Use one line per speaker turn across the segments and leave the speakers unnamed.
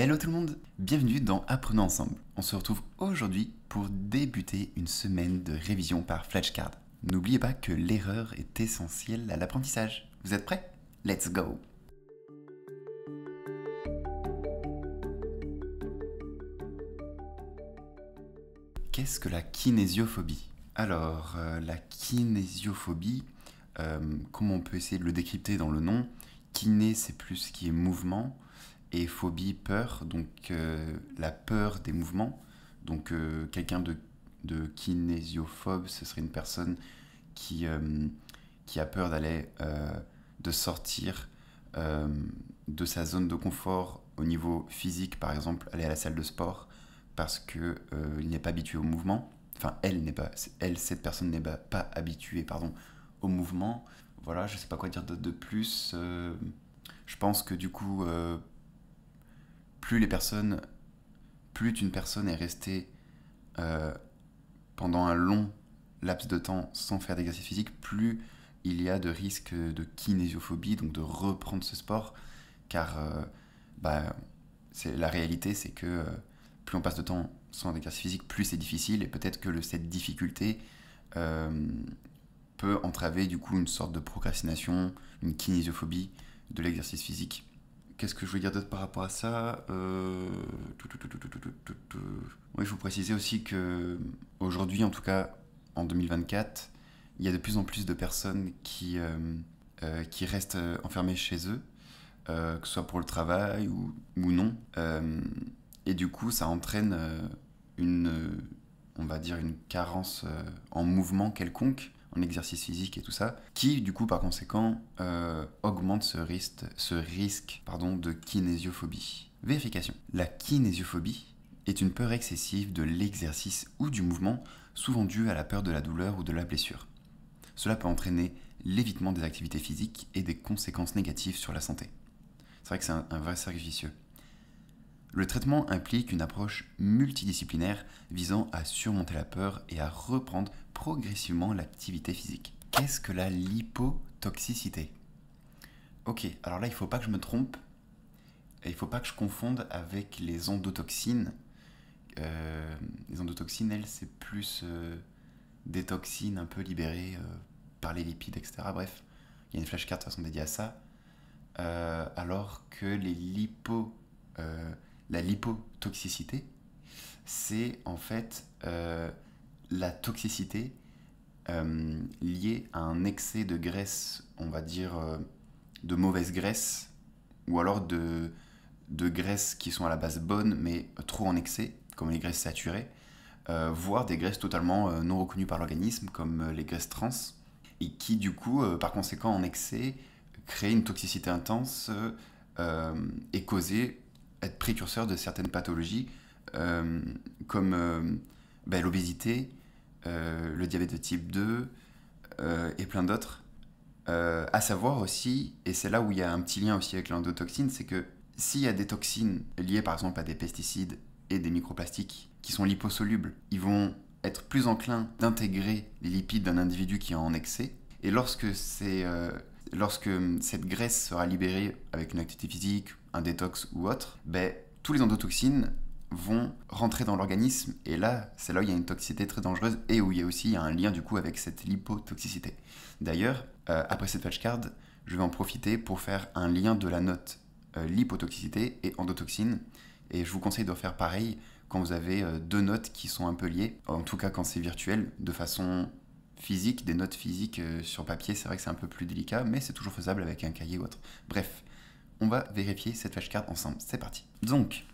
Hello tout le monde, bienvenue dans Apprenons ensemble. On se retrouve aujourd'hui pour débuter une semaine de révision par flashcard. N'oubliez pas que l'erreur est essentielle à l'apprentissage. Vous êtes prêts Let's go Qu'est-ce que la kinésiophobie Alors, euh, la kinésiophobie, euh, comment on peut essayer de le décrypter dans le nom Kiné, c'est plus ce qui est mouvement, et phobie, peur, donc euh, la peur des mouvements. Donc euh, quelqu'un de, de, kinésiophobe, ce serait une personne qui, euh, qui a peur d'aller, de sortir de sa zone de confort au niveau physique, par exemple aller à la salle de sport, parce qu'il il n'est pas habitué au mouvement. Enfin, elle n'est pas, elle, cette personne n'est pas, habituée, pardon, au mouvement. Voilà, je sais pas quoi dire de plus. je pense que du coup, plus les personnes, plus une personne est restée euh, pendant un long laps de temps sans faire d'exercice physique, plus il y a de risques de kinésiophobie, donc de reprendre ce sport, car euh, bah, la réalité, c'est que euh, plus on passe de temps sans exercice physique, plus c'est difficile, et peut-être que cette difficulté peut entraver du coup une sorte de procrastination, une kinésiophobie de l'exercice physique qu'est-ce que je veux dire d'autre par rapport à ça euh, Oui, je vous préciser aussi que aujourd'hui, en tout cas en 2024, il y a de plus en plus de personnes qui, euh, euh, qui restent enfermées chez eux, que ce soit pour le travail ou, ou non. et du coup, ça entraîne une, on va dire, une carence en mouvement quelconque exercice physique et tout ça, qui du coup par conséquent euh, augmente ce risque, ce risque pardon, de kinésiophobie. Vérification. La kinésiophobie est une peur excessive de l'exercice ou du mouvement, souvent due à la peur de la douleur ou de la blessure. Cela peut entraîner l'évitement des activités physiques et des conséquences négatives sur la santé. C'est vrai que c'est un, un vrai cercle vicieux. Le traitement implique une approche multidisciplinaire visant à surmonter la peur et à reprendre progressivement l'activité physique. Qu'est-ce que la lipotoxicité Ok, alors là, il ne faut pas que je me trompe. il ne faut pas que je confonde avec les endotoxines. Euh, les endotoxines, elles, c'est plus euh, des toxines un peu libérées euh, par les lipides, etc. Bref, il y a une flashcard de toute façon dédiée à ça. alors que les lipo, la lipotoxicité, c'est en fait la toxicité euh, liée à un excès de graisse, on va dire euh, de mauvaise graisse, ou alors de, de graisses qui sont à la base bonnes mais trop en excès, comme les graisses saturées, euh, voire des graisses totalement non reconnues par l'organisme, comme les graisses trans, et qui du coup, par conséquent en excès, créent une toxicité intense et causent être précurseur de certaines pathologies, comme ben, l'obésité, euh, le diabète de type 2 euh, et plein d'autres. Euh, à savoir aussi, et c'est là où il y a un petit lien aussi avec l'endotoxine, c'est que s'il y a des toxines liées par exemple à des pesticides et des microplastiques qui sont liposolubles, ils vont être plus enclins d'intégrer les lipides d'un individu qui est en excès. Et lorsque, lorsque cette graisse sera libérée avec une activité physique, un détox ou autre, ben, tous les endotoxines vont rentrer dans l'organisme et là, c'est là où il y a une toxicité très dangereuse et où il y a aussi un lien du coup avec cette lipotoxicité. D'ailleurs, euh, après cette flashcard, je vais en profiter pour faire un lien de la note euh, lipotoxicité et endotoxine et je vous conseille de faire pareil quand vous avez euh, deux notes qui sont un peu liées, en tout cas quand c'est virtuel, de façon physique, des notes physiques sur papier, c'est vrai que c'est un peu plus délicat, mais c'est toujours faisable avec un cahier ou autre. Bref, on va vérifier cette flashcard ensemble, c'est parti. Donc,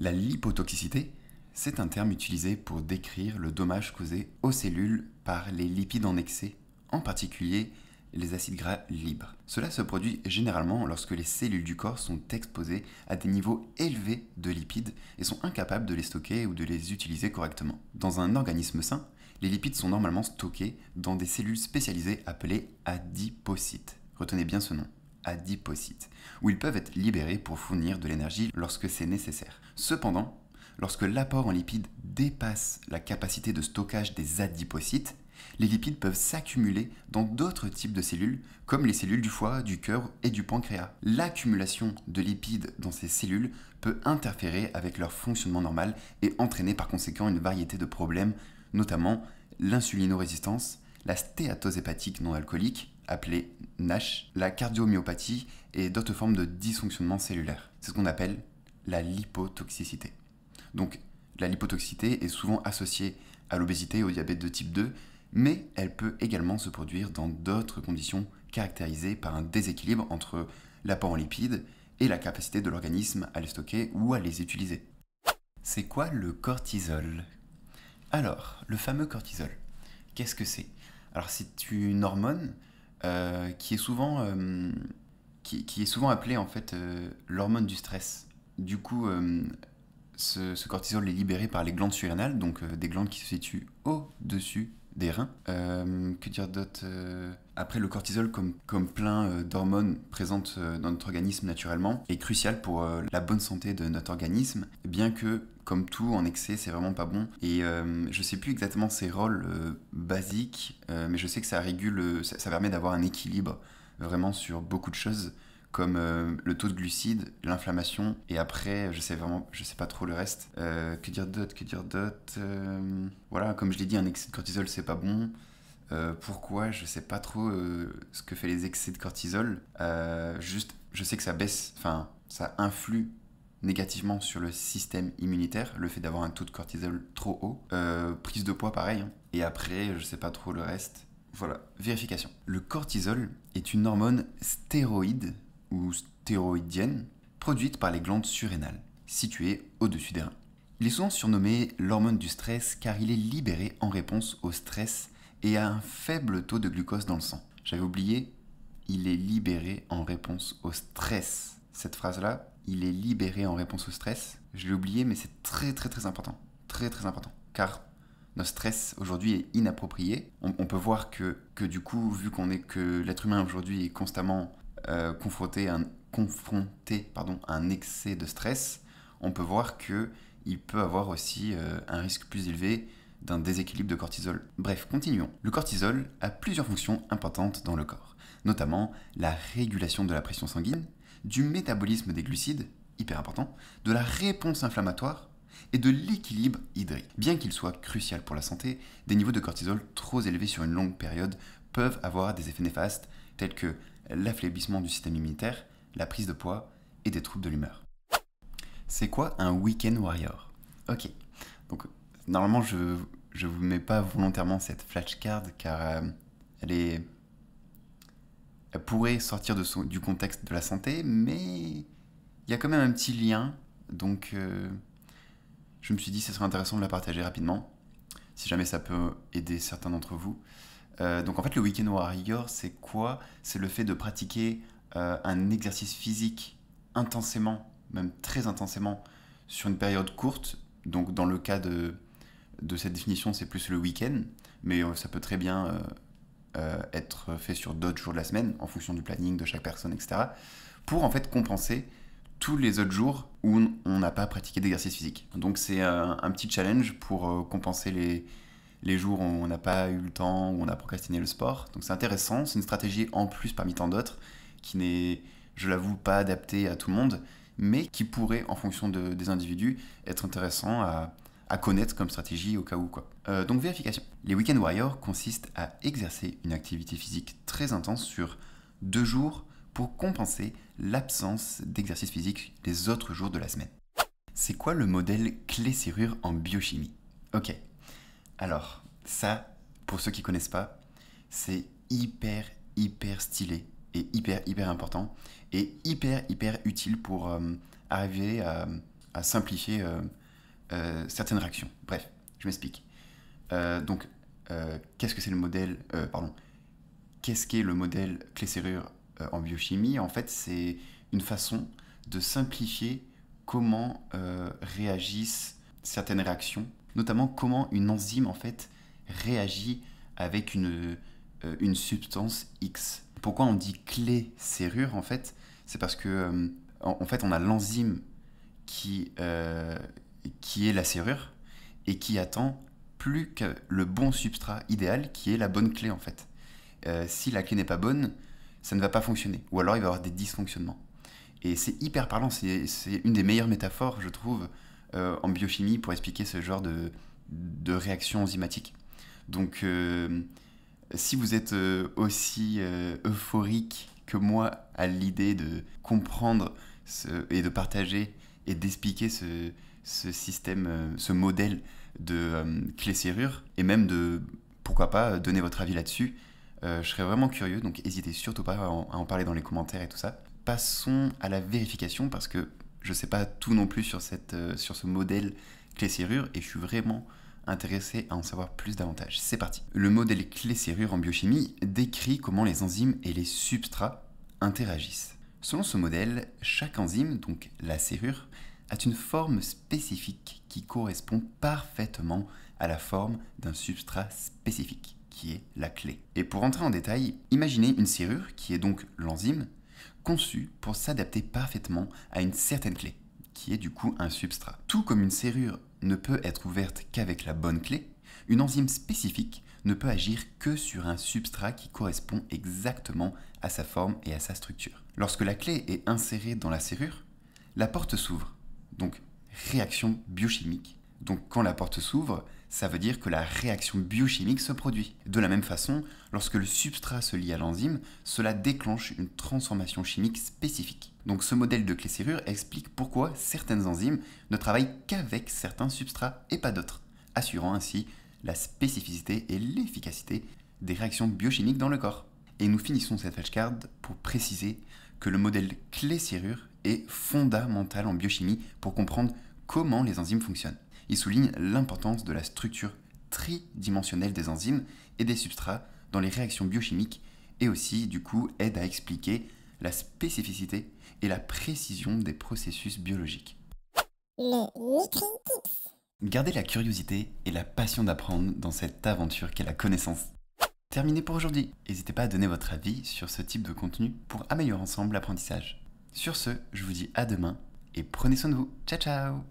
la lipotoxicité, c'est un terme utilisé pour décrire le dommage causé aux cellules par les lipides en excès, en particulier les acides gras libres. Cela se produit généralement lorsque les cellules du corps sont exposées à des niveaux élevés de lipides et sont incapables de les stocker ou de les utiliser correctement. Dans un organisme sain, les lipides sont normalement stockés dans des cellules spécialisées appelées adipocytes. Retenez bien ce nom adipocytes, où ils peuvent être libérés pour fournir de l'énergie lorsque c'est nécessaire. Cependant, lorsque l'apport en lipides dépasse la capacité de stockage des adipocytes, les lipides peuvent s'accumuler dans d'autres types de cellules, comme les cellules du foie, du cœur et du pancréas. L'accumulation de lipides dans ces cellules peut interférer avec leur fonctionnement normal et entraîner par conséquent une variété de problèmes, notamment l'insulinorésistance, la stéatose hépatique non alcoolique, appelée NASH, la cardiomyopathie et d'autres formes de dysfonctionnement cellulaire. C'est ce qu'on appelle la lipotoxicité. Donc la lipotoxicité est souvent associée à l'obésité et au diabète de type 2, mais elle peut également se produire dans d'autres conditions caractérisées par un déséquilibre entre l'apport en lipides et la capacité de l'organisme à les stocker ou à les utiliser. C'est quoi le cortisol Alors, le fameux cortisol, qu'est-ce que c'est Alors c'est une hormone euh, qui, est souvent, euh, qui, est souvent appelée en fait euh, l'hormone du stress. Du coup, ce, ce, cortisol est libéré par les glandes surrénales, donc des glandes qui se situent au-dessus des reins. Euh, que dire d'autre euh, Après, le cortisol, comme, plein euh, d'hormones présentes dans notre organisme naturellement, est crucial pour la bonne santé de notre organisme, bien que comme tout en excès, c'est vraiment pas bon. Et je je sais plus exactement ses rôles basiques, mais je sais que ça régule, ça permet d'avoir un équilibre vraiment sur beaucoup de choses comme euh, le taux de glucides, l'inflammation, et après, je sais vraiment, je sais pas trop le reste. Euh, que dire d'autre Que dire d'autre euh, Voilà, comme je l'ai dit, un excès de cortisol, c'est pas bon. pourquoi Je sais pas trop ce que fait les excès de cortisol. juste, je sais que ça baisse, enfin, ça influe négativement sur le système immunitaire, le fait d'avoir un taux de cortisol trop haut. prise de poids, pareil. Hein. Et après, je sais pas trop le reste. Voilà, vérification. Le cortisol est une hormone stéroïde ou stéroïdienne produite par les glandes surrénales, situées au-dessus des reins. Il est souvent surnommé l'hormone du stress car il est libéré en réponse au stress et à un faible taux de glucose dans le sang. J'avais oublié, il est libéré en réponse au stress. Cette phrase-là, il est libéré en réponse au stress, je l'ai oublié mais c'est très très très important. Très très important. Car notre stress aujourd'hui est inapproprié. On, peut voir que, que du coup, vu qu'on est que l'être humain aujourd'hui est constamment euh, confronté, à un, excès de stress, on peut voir que il peut avoir aussi euh, un risque plus élevé d'un déséquilibre de cortisol. Bref, continuons. Le cortisol a plusieurs fonctions importantes dans le corps, notamment la régulation de la pression sanguine, du métabolisme des glucides, hyper important, de la réponse inflammatoire et de l'équilibre hydrique. Bien qu'il soit crucial pour la santé, des niveaux de cortisol trop élevés sur une longue période peuvent avoir des effets néfastes tels que l'affaiblissement du système immunitaire, la prise de poids et des troubles de l'humeur. C'est quoi un Weekend warrior Ok, donc normalement je ne vous mets pas volontairement cette flashcard car euh, elle est... Elle pourrait sortir de son, du contexte de la santé, mais il y a quand même un petit lien, donc euh, je me suis dit que ce serait intéressant de la partager rapidement, si jamais ça peut aider certains d'entre vous. Euh, donc en fait, le week-end Weekend Warrior, c'est quoi C'est le fait de pratiquer euh, un exercice physique intensément, même très intensément, sur une période courte. Donc dans le cas de, de cette définition, c'est plus le week-end, mais euh, ça peut très bien être fait sur d'autres jours de la semaine, en fonction du planning de chaque personne, etc. Pour en fait compenser tous les autres jours où on n'a pas pratiqué d'exercice physique. Donc c'est un, petit challenge pour compenser les, les jours où on n'a pas eu le temps, où on a procrastiné le sport. Donc c'est intéressant, c'est une stratégie en plus parmi tant d'autres qui n'est, je l'avoue, pas adaptée à tout le monde, mais qui pourrait, en fonction des individus, être intéressant à, connaître comme stratégie au cas où. Quoi. Euh, donc vérification. Les Weekend Warriors consistent à exercer une activité physique très intense sur deux jours pour compenser l'absence d'exercice physique les autres jours de la semaine. C'est quoi le modèle clé-serrure en biochimie Ok, alors, ça, pour ceux qui connaissent pas, c'est hyper, hyper stylé et hyper, hyper important et hyper, hyper utile pour euh, arriver à, simplifier euh, euh, certaines réactions. Bref, je m'explique. donc, qu'est-ce que c'est le modèle, pardon, qu'est-ce qu'est le modèle clé-serrure en biochimie En fait, c'est une façon de simplifier comment réagissent certaines réactions notamment comment une enzyme en fait réagit avec euh, une, substance X. Pourquoi on dit clé serrure en fait C'est parce que euh, en, fait on a l'enzyme euh, qui, est la serrure et qui attend plus que le bon substrat idéal qui est la bonne clé en fait. si la clé n'est pas bonne, ça ne va pas fonctionner ou alors il va y avoir des dysfonctionnements. Et c'est hyper parlant, c'est une des meilleures métaphores je trouve euh, en biochimie pour expliquer ce genre de, de réaction enzymatique. Donc, euh, si vous êtes euh, aussi euphorique que moi à l'idée de comprendre ce, et de partager et d'expliquer ce, ce, système, ce modèle de clé-serrure, et même de, pourquoi pas, donner votre avis là-dessus, je serais vraiment curieux, donc n'hésitez surtout pas à en, parler dans les commentaires et tout ça. Passons à la vérification parce que je sais pas tout non plus sur, euh, ce modèle clé-serrure et je suis vraiment intéressé à en savoir plus davantage. C'est parti. Le modèle clé-serrure en biochimie décrit comment les enzymes et les substrats interagissent. Selon ce modèle, chaque enzyme, donc la serrure, a une forme spécifique qui correspond parfaitement à la forme d'un substrat spécifique, qui est la clé. Et pour entrer en détail, imaginez une serrure qui est donc l'enzyme, conçu pour s'adapter parfaitement à une certaine clé, qui est du coup un substrat. Tout comme une serrure ne peut être ouverte qu'avec la bonne clé, une enzyme spécifique ne peut agir que sur un substrat qui correspond exactement à sa forme et à sa structure. Lorsque la clé est insérée dans la serrure, la porte s'ouvre, donc réaction biochimique donc quand la porte s'ouvre, ça veut dire que la réaction biochimique se produit. De la même façon, lorsque le substrat se lie à l'enzyme, cela déclenche une transformation chimique spécifique. Donc ce modèle de clé serrure explique pourquoi certaines enzymes ne travaillent qu'avec certains substrats et pas d'autres, assurant ainsi la spécificité et l'efficacité des réactions biochimiques dans le corps. Et nous finissons cette flashcard pour préciser que le modèle clé serrure est fondamental en biochimie pour comprendre comment les enzymes fonctionnent il souligne l'importance de la structure tridimensionnelle des enzymes et des substrats dans les réactions biochimiques et aussi du coup aide à expliquer la spécificité et la précision des processus biologiques. Gardez la curiosité et la passion d'apprendre dans cette aventure qu'est la connaissance. Terminé pour aujourd'hui. N'hésitez pas à donner votre avis sur ce type de contenu pour améliorer ensemble l'apprentissage. Sur ce, je vous dis à demain et prenez soin de vous. Ciao ciao